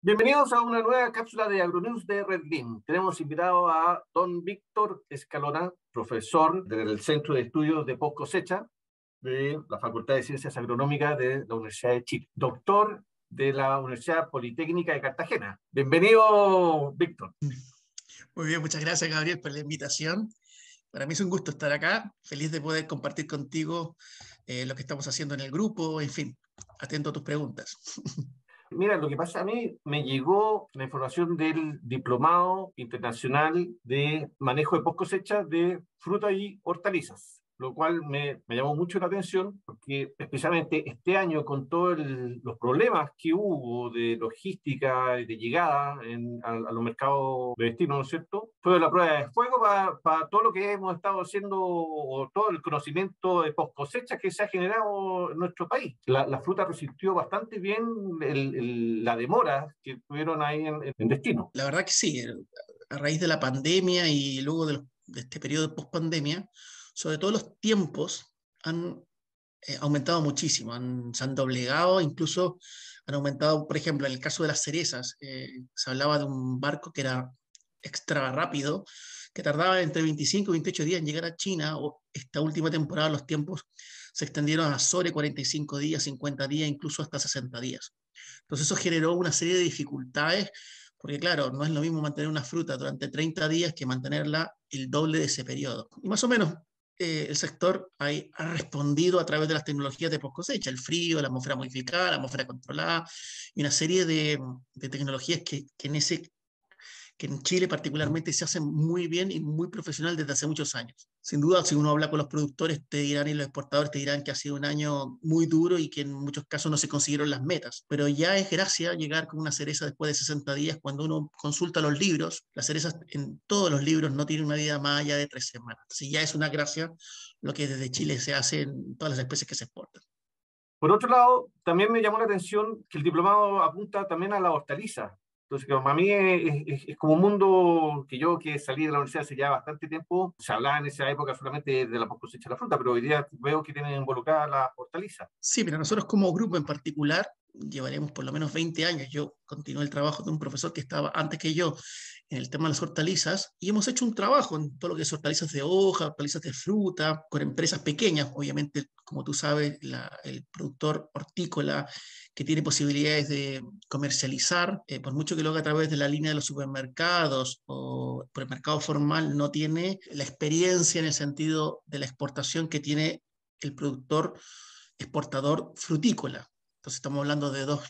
Bienvenidos a una nueva cápsula de Agronews de Redlink. Tenemos invitado a don Víctor Escalona, profesor del Centro de Estudios de Post Cosecha de la Facultad de Ciencias Agronómicas de la Universidad de Chile, doctor de la Universidad Politécnica de Cartagena. Bienvenido, Víctor. Muy bien, muchas gracias, Gabriel, por la invitación. Para mí es un gusto estar acá, feliz de poder compartir contigo eh, lo que estamos haciendo en el grupo, en fin, atento a tus preguntas. Mira, lo que pasa a mí, me llegó la información del Diplomado Internacional de Manejo de Post Cosecha de Fruta y Hortalizas lo cual me, llamó mucho la atención, porque especialmente este año, con todos los problemas que hubo de logística y de llegada a, los mercados de destino, ¿no es cierto? Fue la prueba de fuego para, todo lo que hemos estado haciendo o todo el conocimiento de post cosecha que se ha generado en nuestro país. La, fruta resistió bastante bien la demora que tuvieron ahí en, destino. La verdad que sí, a raíz de la pandemia y luego de, de este periodo de post pandemia sobre todo los tiempos han eh, aumentado muchísimo, se han doblegado, incluso han aumentado, por ejemplo, en el caso de las cerezas, eh, se hablaba de un barco que era extra rápido, que tardaba entre 25 y 28 días en llegar a China, o esta última temporada los tiempos se extendieron a sobre 45 días, 50 días, incluso hasta 60 días. Entonces eso generó una serie de dificultades, porque claro, no es lo mismo mantener una fruta durante 30 días que mantenerla el doble de ese periodo. Y más o menos eh, el sector ha respondido a través de las tecnologías de post cosecha, el frío, la atmósfera modificada, la atmósfera controlada, y una serie de, tecnologías que, en ese que en Chile particularmente se hace muy bien y muy profesional desde hace muchos años. Sin duda, si uno habla con los productores, te dirán y los exportadores te dirán que ha sido un año muy duro y que en muchos casos no se consiguieron las metas, pero ya es gracia llegar con una cereza después de 60 días cuando uno consulta los libros, las cerezas en todos los libros no tienen una vida más allá de tres semanas. Así ya es una gracia lo que desde Chile se hace en todas las especies que se exportan. Por otro lado, también me llamó la atención que el diplomado apunta también a la hortaliza, entonces, a mí es, como un mundo que yo que salí de la universidad hace ya bastante tiempo, se hablaba en esa época solamente de la cosecha de la fruta, pero hoy día veo que tienen involucrada la hortaliza. Sí, mira, nosotros como grupo en particular llevaremos por lo menos 20 años. Yo continué el trabajo de un profesor que estaba antes que yo en el tema de las hortalizas y hemos hecho un trabajo en todo lo que es hortalizas de hoja, hortalizas de fruta, con empresas pequeñas. Obviamente, como tú sabes, el productor hortícola que tiene posibilidades de comercializar, eh, por mucho que lo haga a través de la línea de los supermercados o por el mercado formal, no tiene la experiencia en el sentido de la exportación que tiene el productor exportador frutícola entonces estamos hablando de dos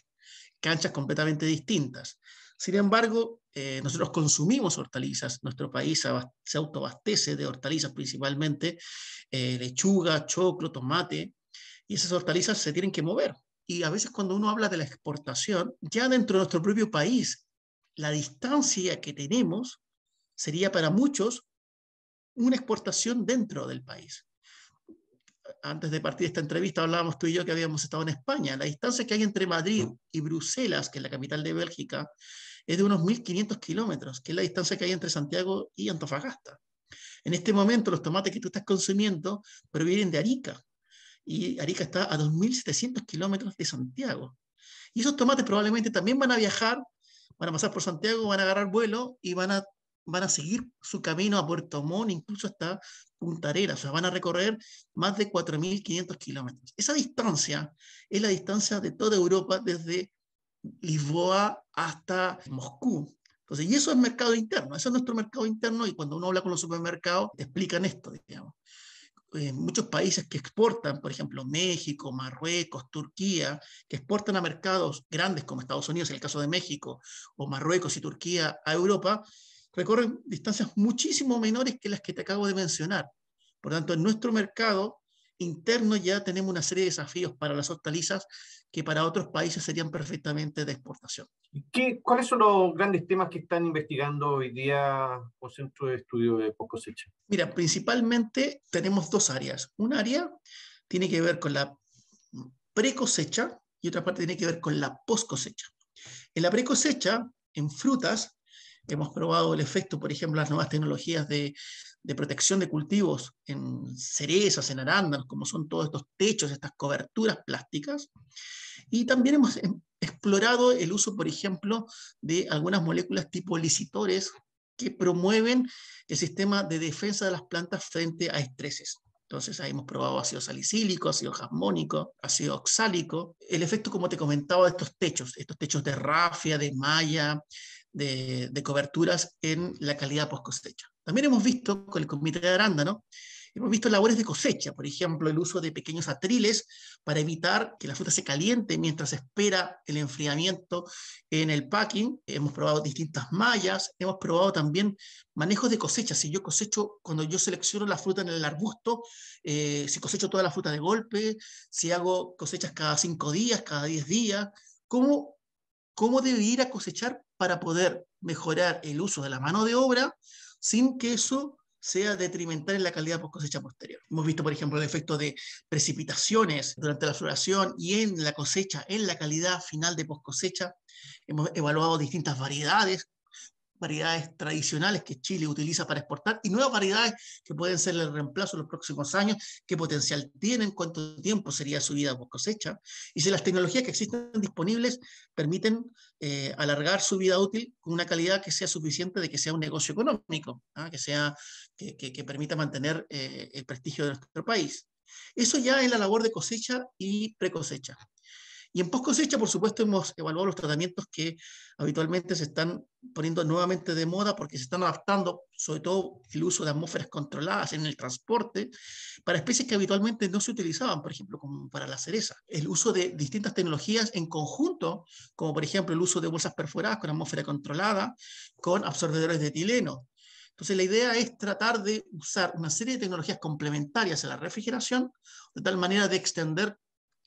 canchas completamente distintas. Sin embargo, eh, nosotros consumimos hortalizas, nuestro país se autoabastece de hortalizas principalmente, eh, lechuga, choclo, tomate, y esas hortalizas se tienen que mover. Y a veces cuando uno habla de la exportación, ya dentro de nuestro propio país, la distancia que tenemos sería para muchos una exportación dentro del país antes de partir de esta entrevista hablábamos tú y yo que habíamos estado en España. La distancia que hay entre Madrid y Bruselas, que es la capital de Bélgica, es de unos 1.500 kilómetros, que es la distancia que hay entre Santiago y Antofagasta. En este momento los tomates que tú estás consumiendo provienen de Arica y Arica está a 2.700 kilómetros de Santiago. Y esos tomates probablemente también van a viajar, van a pasar por Santiago, van a agarrar vuelo y van a, van a seguir su camino a Puerto Montt, incluso hasta Punta o sea, van a recorrer más de 4.500 kilómetros. Esa distancia es la distancia de toda Europa desde Lisboa hasta Moscú. Entonces, y eso es mercado interno, eso es nuestro mercado interno y cuando uno habla con los supermercados explican esto, digamos. Eh, muchos países que exportan, por ejemplo, México, Marruecos, Turquía, que exportan a mercados grandes como Estados Unidos, en el caso de México, o Marruecos y Turquía a Europa, recorren distancias muchísimo menores que las que te acabo de mencionar. Por tanto, en nuestro mercado interno ya tenemos una serie de desafíos para las hortalizas que para otros países serían perfectamente de exportación. ¿Cuáles son los grandes temas que están investigando hoy día por Centro de Estudio de Cosecha? Mira, principalmente tenemos dos áreas. Un área tiene que ver con la precosecha y otra parte tiene que ver con la poscosecha. En la precosecha, en frutas, Hemos probado el efecto, por ejemplo, las nuevas tecnologías de, protección de cultivos en cerezas, en arándanos, como son todos estos techos, estas coberturas plásticas. Y también hemos em, explorado el uso, por ejemplo, de algunas moléculas tipo licitores que promueven el sistema de defensa de las plantas frente a estreses. Entonces ahí hemos probado ácido salicílico, ácido jasmónico, ácido oxálico. El efecto, como te comentaba, de estos techos, estos techos de rafia, de malla, de, coberturas en la calidad post cosecha. También hemos visto con el comité de arándano, hemos visto labores de cosecha, por ejemplo, el uso de pequeños atriles para evitar que la fruta se caliente mientras espera el enfriamiento en el packing. Hemos probado distintas mallas, hemos probado también manejos de cosecha. Si yo cosecho, cuando yo selecciono la fruta en el arbusto, eh, si cosecho toda la fruta de golpe, si hago cosechas cada cinco días, cada diez días, cómo cómo debe ir a cosechar para poder mejorar el uso de la mano de obra sin que eso sea detrimental en la calidad post cosecha posterior. Hemos visto, por ejemplo, el efecto de precipitaciones durante la floración y en la cosecha, en la calidad final de post cosecha. Hemos evaluado distintas variedades variedades tradicionales que Chile utiliza para exportar y nuevas variedades que pueden ser el reemplazo en los próximos años, qué potencial tienen, cuánto tiempo sería su vida por cosecha, y si las tecnologías que existen disponibles permiten eh, alargar su vida útil con una calidad que sea suficiente de que sea un negocio económico, ¿ah? que, sea, que, permita mantener eh, el prestigio de nuestro país. Eso ya es la labor de cosecha y precosecha. Y en post cosecha, por supuesto, hemos evaluado los tratamientos que habitualmente se están poniendo nuevamente de moda porque se están adaptando, sobre todo el uso de atmósferas controladas en el transporte, para especies que habitualmente no se utilizaban, por ejemplo, como para la cereza. El uso de distintas tecnologías en conjunto, como por ejemplo el uso de bolsas perforadas con atmósfera controlada, con absorbedores de etileno, entonces la idea es tratar de usar una serie de tecnologías complementarias a la refrigeración de tal manera de extender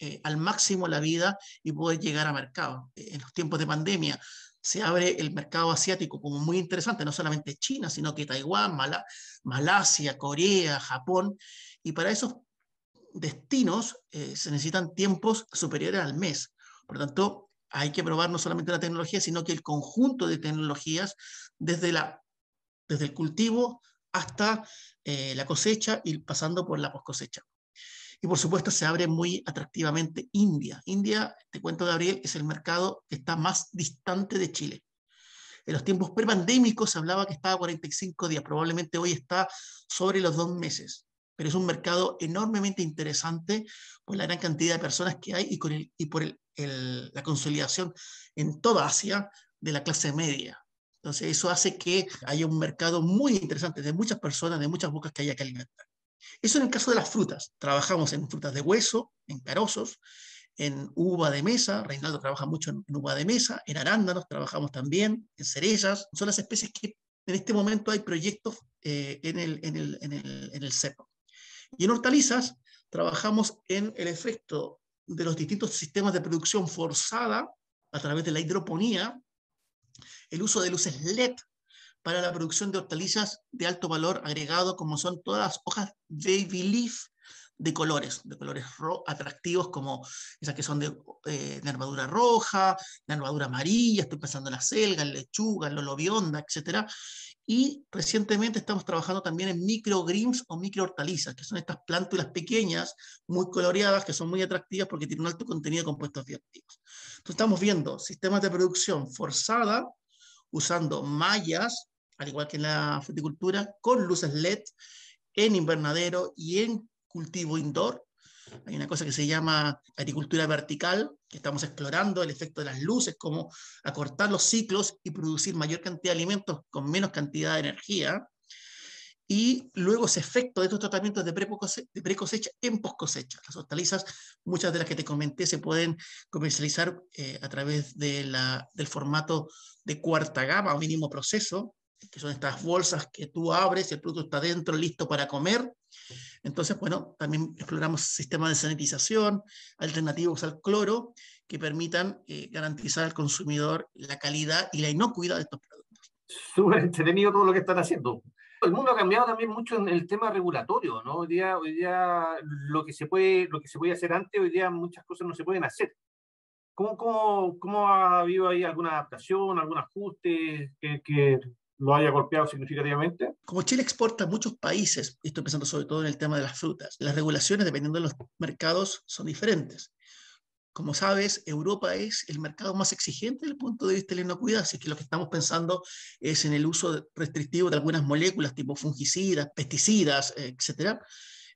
eh, al máximo la vida y poder llegar a mercado. Eh, en los tiempos de pandemia se abre el mercado asiático como muy interesante, no solamente China, sino que Taiwán, Malasia, Corea, Japón, y para esos destinos eh, se necesitan tiempos superiores al mes. Por lo tanto, hay que probar no solamente la tecnología, sino que el conjunto de tecnologías desde, la, desde el cultivo hasta la cosecha y pasando por la poscosecha. Y por supuesto se abre muy atractivamente India. India, te cuento Gabriel, es el mercado que está más distante de Chile. En los tiempos pre-pandémicos se hablaba que estaba a 45 días, probablemente hoy está sobre los dos meses, pero es un mercado enormemente interesante por la gran cantidad de personas que hay y, por la consolidación en toda Asia de la clase media. Entonces eso hace que haya un mercado muy interesante de muchas personas, de muchas bocas que haya que alimentar. Eso en el caso de las frutas. Trabajamos en frutas de hueso, en carosos en uva de mesa. Reinaldo trabaja mucho en, uva de mesa, en arándanos trabajamos también, en cerezas. Son las especies que en este momento hay proyectos eh, en, el, en, Y en hortalizas trabajamos en el efecto de los distintos sistemas de producción forzada a través de la hidroponía, el uso de luces LED para la producción de hortalizas de alto valor agregado, como son todas las hojas baby leaf de colores, de colores atractivos como esas que son de, nervadura eh, roja, nervadura amarilla, estoy pensando en la selga, en lechuga, en lolobionda, etc. Y recientemente estamos trabajando también en microgrims o microhortalizas, que son estas plántulas pequeñas, muy coloreadas, que son muy atractivas porque tienen un alto contenido de compuestos bioactivos. Entonces estamos viendo sistemas de producción forzada usando mallas al igual que en la fruticultura, con luces LED en invernadero y en cultivo indoor. Hay una cosa que se llama agricultura vertical, que estamos explorando el efecto de las luces, como acortar los ciclos y producir mayor cantidad de alimentos con menos cantidad de energía. Y luego ese efecto de estos tratamientos de pre pre en poscosecha. cosecha Las hortalizas, muchas de las que te comenté, se pueden comercializar eh, a través del formato de cuarta gama o mínimo proceso, que son estas bolsas que tú abres, el producto está dentro, listo para comer. Entonces, bueno, también exploramos sistemas de sanitización alternativos al cloro que permitan eh, garantizar al consumidor la calidad y la inocuidad de estos productos. Súper entretenido todo lo que están haciendo. El mundo ha cambiado también mucho en el tema regulatorio, ¿no? Hoy día, hoy lo, que se puede, lo que se puede hacer antes, hoy día muchas cosas no se pueden hacer. ¿Cómo, cómo, cómo ha habido ahí alguna adaptación, algún ajuste que lo haya golpeado significativamente? Como Chile exporta a muchos países, estoy pensando sobre todo en el tema de las frutas, las regulaciones dependiendo de los mercados son diferentes. Como sabes, Europa es el mercado más exigente desde el punto de vista de la inocuidad, así que lo que estamos pensando es en el uso restrictivo de algunas moléculas tipo fungicidas, pesticidas, etc.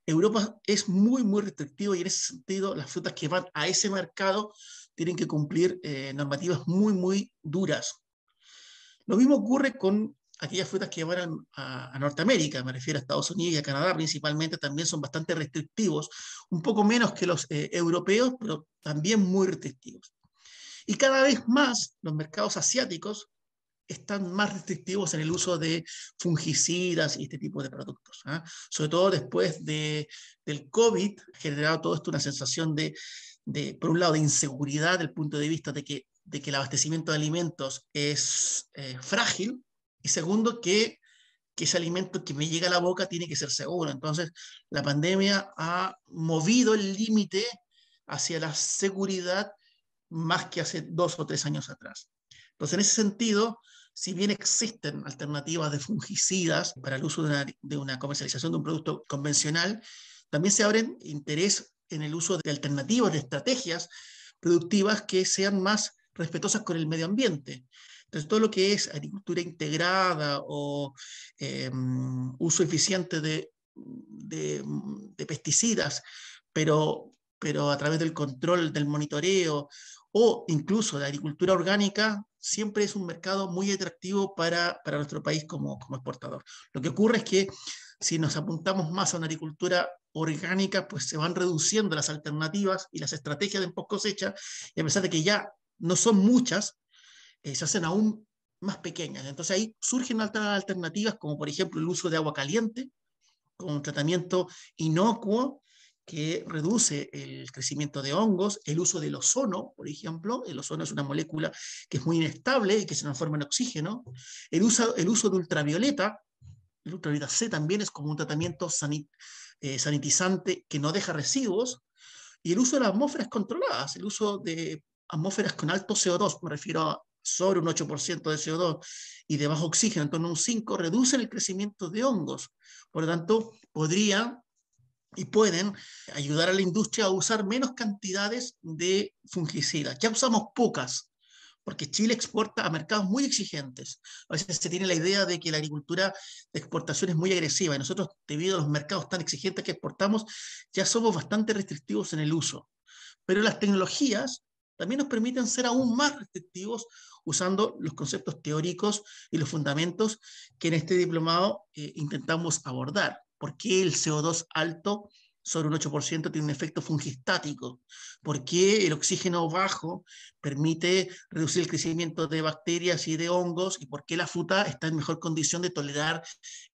Europa es muy, muy restrictivo y en ese sentido las frutas que van a ese mercado tienen que cumplir eh, normativas muy, muy duras lo mismo ocurre con aquellas frutas que van a, Norteamérica, me refiero a Estados Unidos y a Canadá principalmente, también son bastante restrictivos, un poco menos que los eh, europeos, pero también muy restrictivos. Y cada vez más los mercados asiáticos están más restrictivos en el uso de fungicidas y este tipo de productos. ¿ah? Sobre todo después de, del COVID, ha generado todo esto una sensación de, de, por un lado, de inseguridad, del punto de vista de que de que el abastecimiento de alimentos es eh, frágil y segundo que, ese alimento que me llega a la boca tiene que ser seguro. Entonces, la pandemia ha movido el límite hacia la seguridad más que hace dos o tres años atrás. Entonces, en ese sentido, si bien existen alternativas de fungicidas para el uso de una, comercialización de un producto convencional, también se abre interés en el uso de alternativas, de estrategias productivas que sean más respetuosas con el medio ambiente. Entonces, todo lo que es agricultura integrada o em, uso eficiente de, pesticidas, pero, pero a través del control, del monitoreo o incluso de agricultura orgánica, siempre es un mercado muy atractivo para, nuestro país como, como exportador. Lo que ocurre es que si nos apuntamos más a una agricultura orgánica, pues se van reduciendo las alternativas y las estrategias de post cosecha, y a pesar de que ya no son muchas, eh, se hacen aún más pequeñas. Entonces ahí surgen alternativas, como por ejemplo el uso de agua caliente, con un tratamiento inocuo que reduce el crecimiento de hongos, el uso del ozono, por ejemplo, el ozono es una molécula que es muy inestable y que se transforma en oxígeno, el uso, el uso de ultravioleta, el ultravioleta C también es como un tratamiento eh, sanitizante que no deja residuos, y el uso de las atmósferas controladas, el uso de atmósferas con alto CO2, me refiero a sobre un 8% de CO2 y de bajo oxígeno, en torno a un 5, reducen el crecimiento de hongos. Por lo tanto, podría y pueden ayudar a la industria a usar menos cantidades de fungicidas. Ya usamos pocas, porque Chile exporta a mercados muy exigentes. A veces se tiene la idea de que la agricultura de exportación es muy agresiva y nosotros, debido a los mercados tan exigentes que exportamos, ya somos bastante restrictivos en el uso. Pero las tecnologías también nos permiten ser aún más restrictivos usando los conceptos teóricos y los fundamentos que en este diplomado eh, intentamos abordar. ¿Por qué el CO2 alto sobre un 8% tiene un efecto fungistático? ¿Por qué el oxígeno bajo permite reducir el crecimiento de bacterias y de hongos? ¿Y por qué la fruta está en mejor condición de tolerar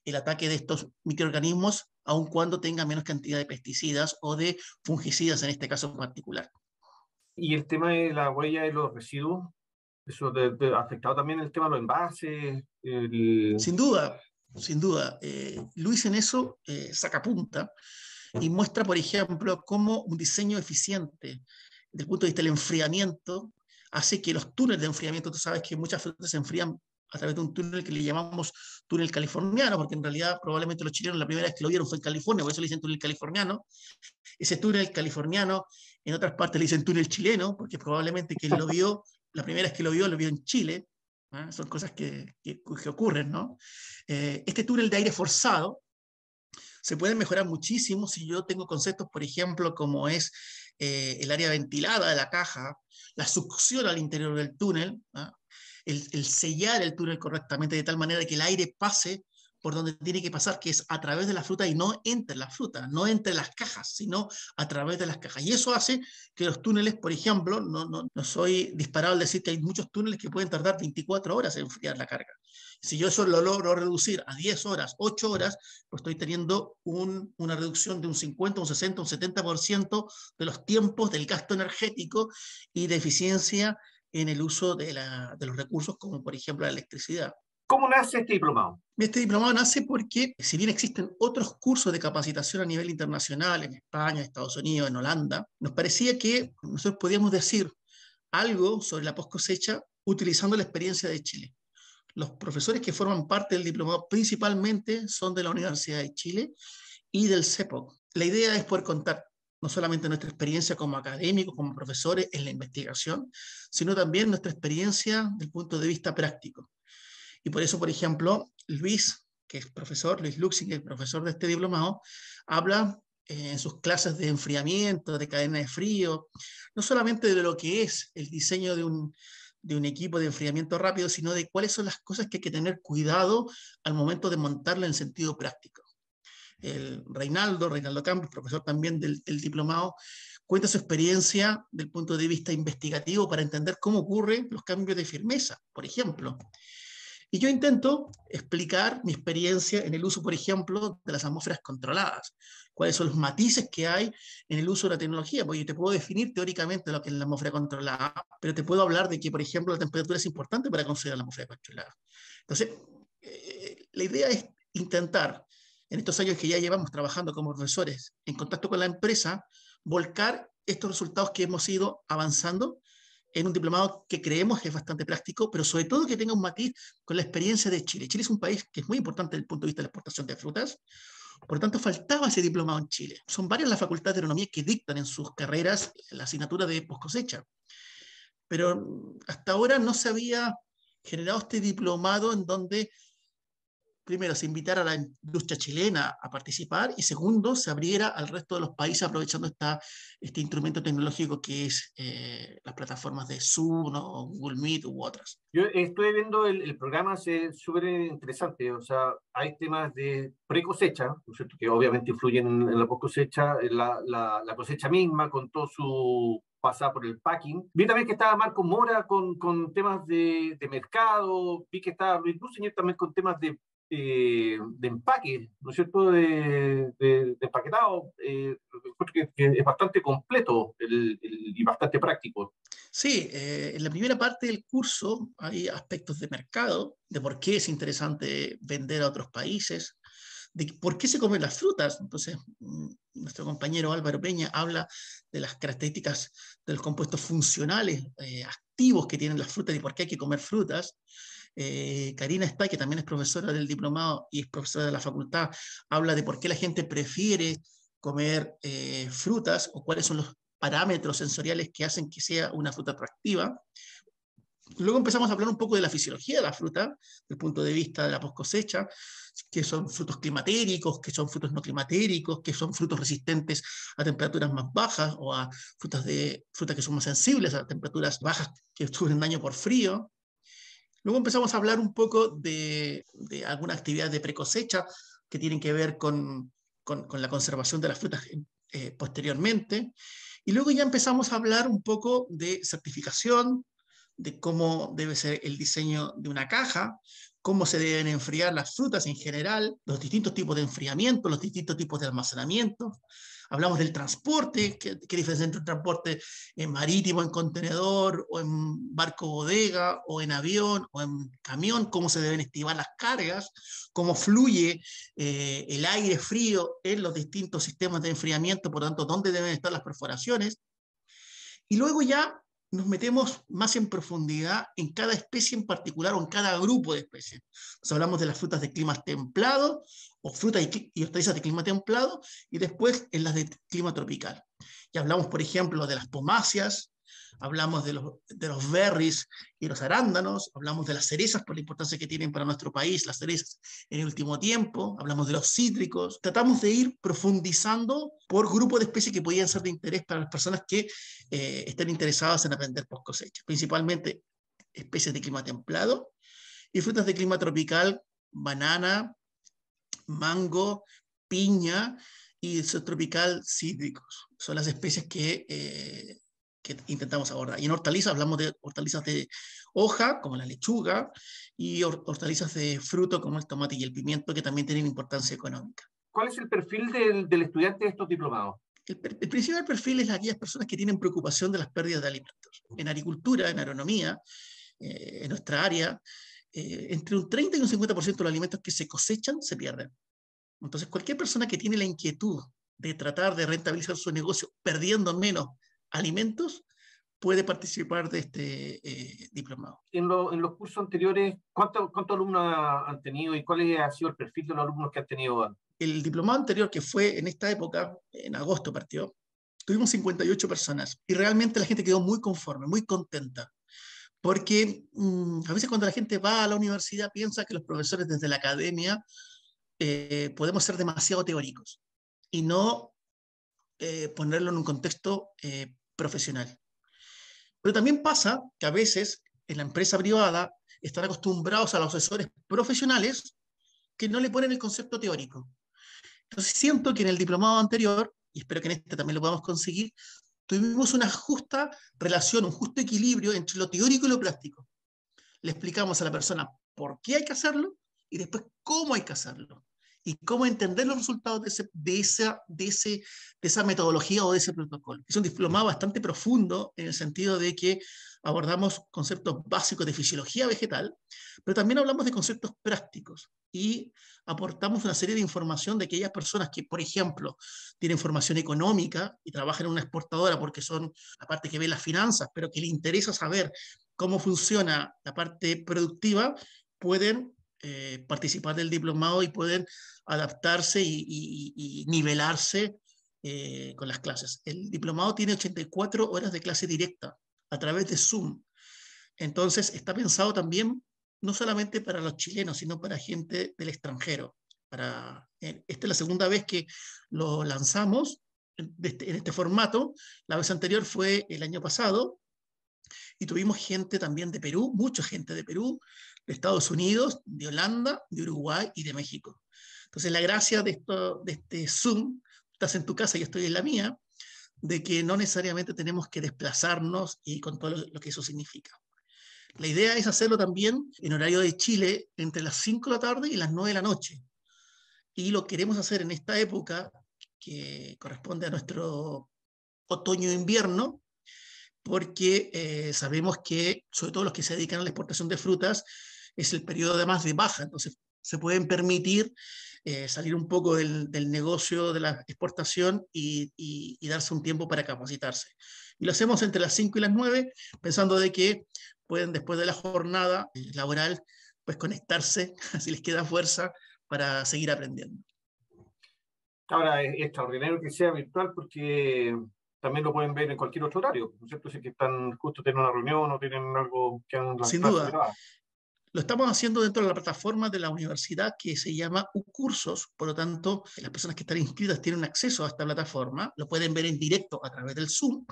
el ataque de estos microorganismos, aun cuando tenga menos cantidad de pesticidas o de fungicidas en este caso particular? Y el tema de la huella de los residuos, eso ha afectado también el tema de los envases. Sin duda, sin duda. Eh, Luis en eso eh, saca punta y muestra, por ejemplo, cómo un diseño eficiente desde el punto de vista del enfriamiento hace que los túneles de enfriamiento, tú sabes que muchas frutas se enfrían a través de un túnel que le llamamos túnel californiano, porque en realidad probablemente los chilenos la primera vez que lo vieron fue en California, por eso le dicen túnel californiano. Ese túnel californiano, en otras partes le dicen túnel chileno, porque probablemente quien lo vio, la primera vez que lo vio, lo vio en Chile. ¿ah? Son cosas que, que, ocurren, ¿no? Eh, este túnel de aire forzado se puede mejorar muchísimo si yo tengo conceptos, por ejemplo, como es eh, el área ventilada de la caja, la succión al interior del túnel, ¿no? ¿ah? el, sellar el túnel correctamente de tal manera que el aire pase por donde tiene que pasar, que es a través de la fruta y no entre la fruta, no entre las cajas, sino a través de las cajas. Y eso hace que los túneles, por ejemplo, no, no, no soy disparado al decir que hay muchos túneles que pueden tardar 24 horas en enfriar la carga. Si yo eso lo logro reducir a 10 horas, 8 horas, pues estoy teniendo una reducción de un 50, un 60, un 70% de los tiempos del gasto energético y de eficiencia en el uso de, los recursos, como por ejemplo la electricidad. ¿Cómo nace este diplomado? Este diplomado nace porque, si bien existen otros cursos de capacitación a nivel internacional en España, Estados Unidos, en Holanda, nos parecía que nosotros podíamos decir algo sobre la post cosecha utilizando la experiencia de Chile. Los profesores que forman parte del diplomado principalmente son de la Universidad de Chile y del CEPOC. E la idea es poder contar no solamente nuestra experiencia como académicos, como profesores en la investigación, sino también nuestra experiencia del punto de vista práctico. Y por eso, por ejemplo, Luis, que es profesor, Luis Luxing, el profesor de este diplomado, habla eh, en sus clases de enfriamiento, de cadena de frío, no solamente de lo que es el diseño de un, de un equipo de enfriamiento rápido, sino de cuáles son las cosas que hay que tener cuidado al momento de montarlo en sentido práctico el Reinaldo, Reinaldo Campos, profesor también del, diplomado, cuenta su experiencia del punto de vista investigativo para entender cómo ocurren los cambios de firmeza, por ejemplo. Y yo intento explicar mi experiencia en el uso, por ejemplo, de las atmósferas controladas, cuáles son los matices que hay en el uso de la tecnología, porque yo te puedo definir teóricamente lo que es la atmósfera controlada, pero te puedo hablar de que, por ejemplo, la temperatura es importante para considerar la atmósfera controlada. Entonces, eh, la idea es intentar en estos años que ya llevamos trabajando como profesores en contacto con la empresa, volcar estos resultados que hemos ido avanzando en un diplomado que creemos que es bastante práctico, pero sobre todo que tenga un matiz con la experiencia de Chile. Chile es un país que es muy importante desde el punto de vista de la exportación de frutas, por lo tanto faltaba ese diplomado en Chile. Son varias las facultades de agronomía que dictan en sus carreras la asignatura de post cosecha, pero hasta ahora no se había generado este diplomado en donde primero, se invitara a la industria chilena a participar y segundo, se abriera al resto de los países aprovechando esta, este instrumento tecnológico que es eh, las plataformas de Zoom o Google Meet u otras. Yo estoy viendo el, programa, es súper interesante, o sea, hay temas de pre-cosecha, que obviamente influyen en la post-cosecha, la, cosecha misma con todo su pasar por el packing. Vi también que estaba Marco Mora con, con temas de, mercado, vi que estaba Luis también con temas de eh, de empaque, ¿no es cierto?, de, empaquetado, eh, que, es bastante completo y bastante práctico. Sí, eh, en la primera parte del curso hay aspectos de mercado, de por qué es interesante vender a otros países, de por qué se comen las frutas. Entonces, mm, nuestro compañero Álvaro Peña habla de las características de los compuestos funcionales activos que tienen las frutas y por qué hay que comer frutas eh, Karina está que también es profesora del diplomado y es profesora de la facultad, habla de por qué la gente prefiere comer eh, frutas o cuáles son los parámetros sensoriales que hacen que sea una fruta atractiva. Luego empezamos a hablar un poco de la fisiología de la fruta, del punto de vista de la poscosecha, que son frutos climatéricos, que son frutos no climatéricos, que son frutos resistentes a temperaturas más bajas o a frutas, de, frutas que son más sensibles a temperaturas bajas que sufren daño por frío. Luego empezamos a hablar un poco de, alguna algunas actividades de precosecha que tienen que ver con, la conservación de las frutas eh, posteriormente. Y luego ya empezamos a hablar un poco de certificación, de cómo debe ser el diseño de una caja, cómo se deben enfriar las frutas en general, los distintos tipos de enfriamiento, los distintos tipos de almacenamiento, Hablamos del transporte, qué, diferencia entre un transporte en eh, marítimo, en contenedor, o en barco bodega, o en avión, o en camión, cómo se deben estivar las cargas, cómo fluye eh, el aire frío en los distintos sistemas de enfriamiento, por tanto, dónde deben estar las perforaciones. Y luego ya nos metemos más en profundidad en cada especie en particular o en cada grupo de especies. hablamos de las frutas de climas templados, o frutas y, y hortalizas de clima templado, y después en las de clima tropical. Y hablamos, por ejemplo, de las pomáceas, hablamos de los, de berries y los arándanos, hablamos de las cerezas por la importancia que tienen para nuestro país, las cerezas en el último tiempo, hablamos de los cítricos. Tratamos de ir profundizando por grupos de especies que podían ser de interés para las personas que eh, estén interesadas en aprender post cosecha, principalmente especies de clima templado y frutas de clima tropical, banana, mango, piña y subtropical cítricos. Son las especies eh, que, intentamos abordar. Y en hortalizas hablamos de hortalizas de hoja, como la lechuga, y hortalizas de fruto, como el tomate y el pimiento, que también tienen importancia económica. ¿Cuál es el perfil del, estudiante de estos diplomados? El, principal perfil es aquellas personas que tienen preocupación de las pérdidas de alimentos. En agricultura, en agronomía, eh, en nuestra área, eh, entre un 30 y un 50% de los alimentos que se cosechan se pierden. Entonces, cualquier persona que tiene la inquietud de tratar de rentabilizar su negocio perdiendo menos alimentos, puede participar de este eh, diplomado. En, los cursos anteriores, ¿cuántos alumnos han tenido y cuál ha sido el perfil de los alumnos que han tenido? El diplomado anterior, que fue en esta época, en agosto partió, tuvimos 58 personas y realmente la gente quedó muy conforme, muy contenta. Porque mm, a veces cuando la gente va a la universidad piensa que los profesores desde la academia eh, podemos ser demasiado teóricos y no eh, ponerlo en un contexto eh, profesional. Pero también pasa que a veces en la empresa privada están acostumbrados a los asesores profesionales que no le ponen el concepto teórico. Entonces siento que en el diplomado anterior, y espero que en este también lo podamos conseguir, tuvimos una justa relación, un justo equilibrio entre lo teórico y lo práctico. Le explicamos a la persona por qué hay que hacerlo y después cómo hay que hacerlo y cómo entender los resultados de, esa, de, ese, esa metodología o de ese protocolo. Es un diplomado bastante profundo en el sentido de que abordamos conceptos básicos de fisiología vegetal, pero también hablamos de conceptos prácticos y aportamos una serie de información de aquellas personas que, por ejemplo, tienen formación económica y trabajan en una exportadora porque son la parte que ve las finanzas, pero que le interesa saber cómo funciona la parte productiva, pueden eh, participar del diplomado y poder adaptarse y, nivelarse eh, con las clases. El diplomado tiene 84 horas de clase directa a través de Zoom. Entonces está pensado también no solamente para los chilenos, sino para gente del extranjero. Para, eh, esta es la segunda vez que lo lanzamos este, en este formato. La vez anterior fue el año pasado y tuvimos gente también de Perú, mucha gente de Perú, de Estados Unidos, de Holanda, de Uruguay y de México. Entonces, la gracia de, este Zoom, estás en tu casa y yo estoy en la mía, de que no necesariamente tenemos que desplazarnos y con todo lo que eso significa. La idea es hacerlo también en horario de Chile entre las 5 de la tarde y las 9 de la noche. Y lo queremos hacer en esta época que corresponde a nuestro otoño-invierno, porque eh, sabemos que, sobre todo los que se dedican a la exportación de frutas, es el periodo más de baja, entonces se pueden permitir eh, salir un poco del, del, negocio de la exportación y, y, darse un tiempo para capacitarse. Y lo hacemos entre las 5 y las 9, pensando de que pueden después de la jornada eh, laboral, pues conectarse, si les queda fuerza, para seguir aprendiendo. Ahora, es extraordinario que sea virtual porque también lo pueden ver en cualquier otro horario, ¿no es cierto? Si que están justo tienen una reunión o tienen algo que han Sin duda. Lo estamos haciendo dentro de la plataforma de la universidad que se llama UCursos, por lo tanto, las personas que están inscritas tienen acceso a esta plataforma, lo pueden ver en directo a través del Zoom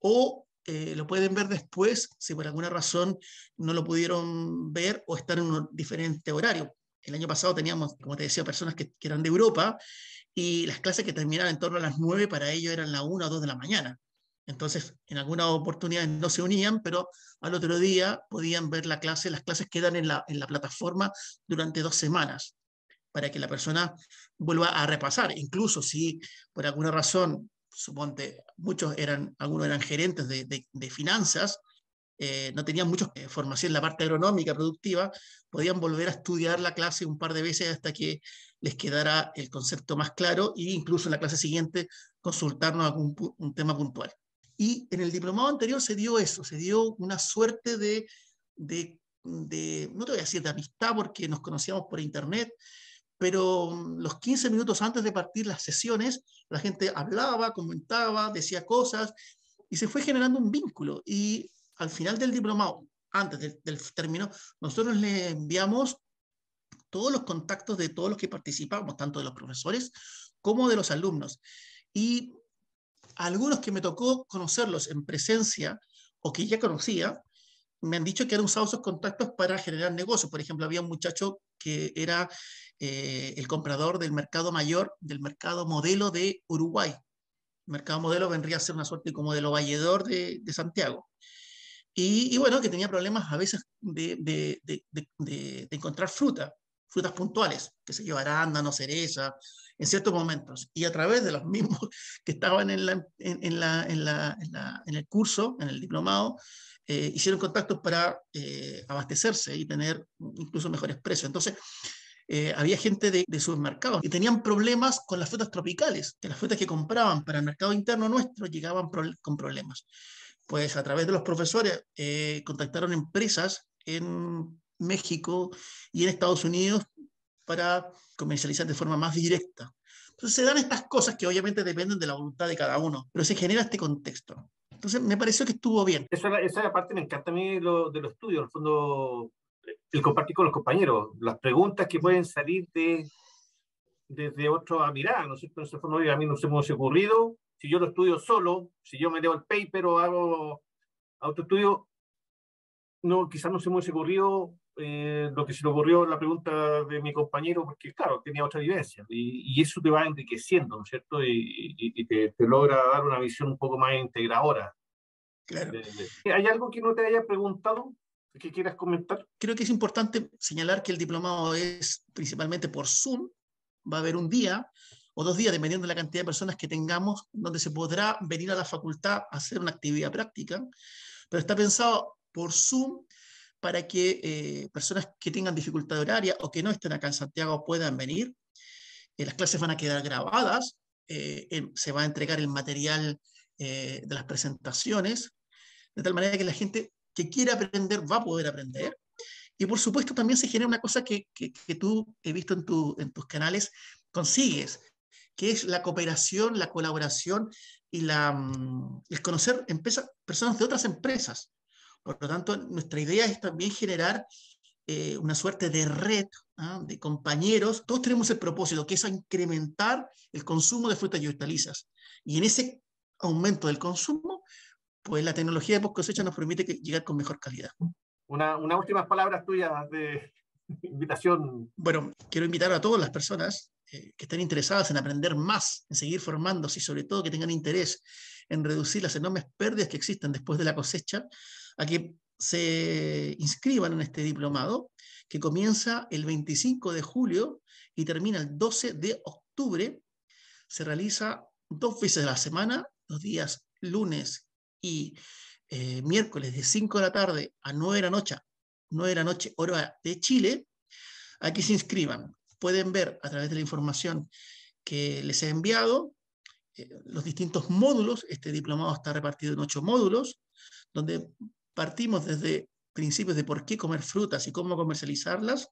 o eh, lo pueden ver después si por alguna razón no lo pudieron ver o están en un diferente horario. El año pasado teníamos, como te decía, personas que, que eran de Europa y las clases que terminaban en torno a las 9 para ellos eran la 1 o 2 de la mañana. Entonces, en alguna oportunidad no se unían, pero al otro día podían ver la clase. Las clases quedan en la, en la plataforma durante dos semanas para que la persona vuelva a repasar. Incluso si por alguna razón, suponte, muchos eran, algunos eran gerentes de, de finanzas, eh, no tenían mucha eh, formación en la parte agronómica productiva, podían volver a estudiar la clase un par de veces hasta que les quedara el concepto más claro e incluso en la clase siguiente consultarnos algún un tema puntual. Y en el diplomado anterior se dio eso, se dio una suerte de, de, no te voy a decir de amistad porque nos conocíamos por internet, pero mm, los 15 minutos antes de partir las sesiones, la gente hablaba, comentaba, decía cosas y se fue generando un vínculo. Y al final del diplomado, antes del, término, nosotros le enviamos todos los contactos de todos los que participamos, tanto de los profesores como de los alumnos. Y algunos que me tocó conocerlos en presencia o que ya conocía, me han dicho que han usado esos contactos para generar negocios. Por ejemplo, había un muchacho que era eh, el comprador del mercado mayor, del mercado modelo de Uruguay. El mercado modelo vendría a ser una suerte como de lo valledor de, de Santiago. Y, bueno, que tenía problemas a veces de, encontrar fruta, frutas puntuales, que se yo, arándanos, cereza, en ciertos momentos. Y a través de los mismos que estaban en, la, en, la, en, la, en el curso, en el diplomado, eh, hicieron contactos para eh, abastecerse y tener incluso mejores precios. Entonces, eh, había gente de, de supermercados que tenían problemas con las frutas tropicales, que las frutas que compraban para el mercado interno nuestro llegaban con problemas pues a través de los profesores eh, contactaron empresas en México y en Estados Unidos para comercializar de forma más directa. Entonces se dan estas cosas que obviamente dependen de la voluntad de cada uno, pero se genera este contexto. Entonces me pareció que estuvo bien. Esa, esa parte me encanta a mí lo, de los estudios, en el fondo, el compartir con los compañeros, las preguntas que pueden salir de, desde otra ah, mirada, ¿no es cierto? ese fondo a mí no se me hubiese ocurrido, si yo lo estudio solo, si yo me leo el paper o hago autoestudio, no, quizás no se me hubiese ocurrido eh, lo que se le ocurrió la pregunta de mi compañero, porque claro, tenía otra vivencia, y, eso te va enriqueciendo, ¿no es cierto? Y, te, te, logra dar una visión un poco más integradora. Claro. ¿eh, ¿Hay algo que no te haya preguntado? que quieras comentar? Creo que es importante señalar que el diplomado es principalmente por Zoom, va a haber un día o dos días, dependiendo de la cantidad de personas que tengamos, donde se podrá venir a la facultad a hacer una actividad práctica, pero está pensado por Zoom para que eh, personas que tengan dificultad horaria o que no estén acá en Santiago puedan venir. Eh, las clases van a quedar grabadas, eh, se va a entregar el material de las presentaciones, de tal manera que la gente que quiera aprender va a poder aprender y por supuesto también se genera una cosa que, que, tú he visto en, tu, en tus canales, consigues, que es la cooperación, la colaboración y la, mm, el conocer personas de otras empresas. Por lo tanto, nuestra idea es también generar eh, una suerte de red ¿ah? de compañeros. Todos tenemos el propósito, que es incrementar el consumo de frutas y hortalizas. Y en ese aumento del consumo, pues la tecnología de post cosecha nos permite llegar con mejor calidad. Una, unas últimas palabras tuyas de invitación. Bueno, quiero invitar a todas las personas eh, que estén interesadas en aprender más, en seguir formándose y sobre todo que tengan interés en reducir las enormes pérdidas que existen después de la cosecha, a que se inscriban en este diplomado que comienza el 25 de julio y termina el 12 de octubre. Se realiza dos veces a la semana, los días lunes eh, miércoles de 5 de la tarde a 9 de la noche, 9 de la noche, hora de Chile, aquí se inscriban. Pueden ver a través de la información que les he enviado eh, los distintos módulos. Este diplomado está repartido en ocho módulos, donde partimos desde principios de por qué comer frutas y cómo comercializarlas,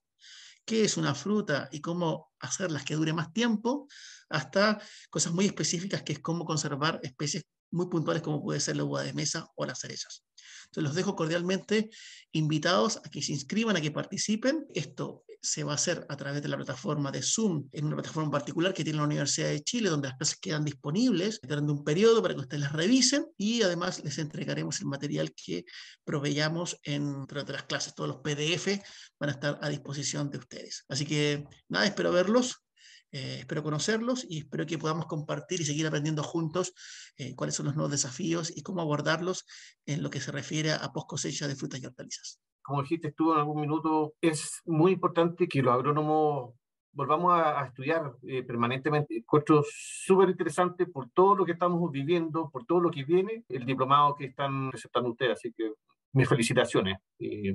qué es una fruta y cómo hacerlas que dure más tiempo, hasta cosas muy específicas que es cómo conservar especies muy puntuales como puede ser la uva de mesa o las cerezas. Entonces los dejo cordialmente invitados a que se inscriban, a que participen. Esto se va a hacer a través de la plataforma de Zoom, en una plataforma particular que tiene la Universidad de Chile, donde las clases quedan disponibles durante un periodo para que ustedes las revisen y además les entregaremos el material que proveyamos en, durante las clases. Todos los PDF van a estar a disposición de ustedes. Así que nada, espero verlos eh, espero conocerlos y espero que podamos compartir y seguir aprendiendo juntos eh, cuáles son los nuevos desafíos y cómo abordarlos en lo que se refiere a post cosecha de frutas y hortalizas. Como dijiste estuvo en algún minuto, es muy importante que los agrónomos volvamos a, estudiar eh, permanentemente. Encuentro súper interesante por todo lo que estamos viviendo, por todo lo que viene, el diplomado que están aceptando ustedes. Así que mis felicitaciones y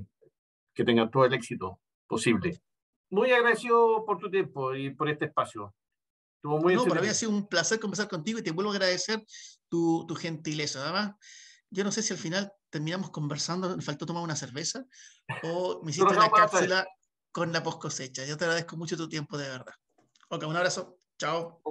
que tengan todo el éxito posible muy agradecido por tu tiempo y por este espacio. muy no, para mí ha sido un placer conversar contigo y te vuelvo a agradecer tu, tu gentileza. Además, yo no sé si al final terminamos conversando, me faltó tomar una cerveza o me hiciste la cápsula con la post cosecha. Yo te agradezco mucho tu tiempo, de verdad. Ok, un abrazo. Chao.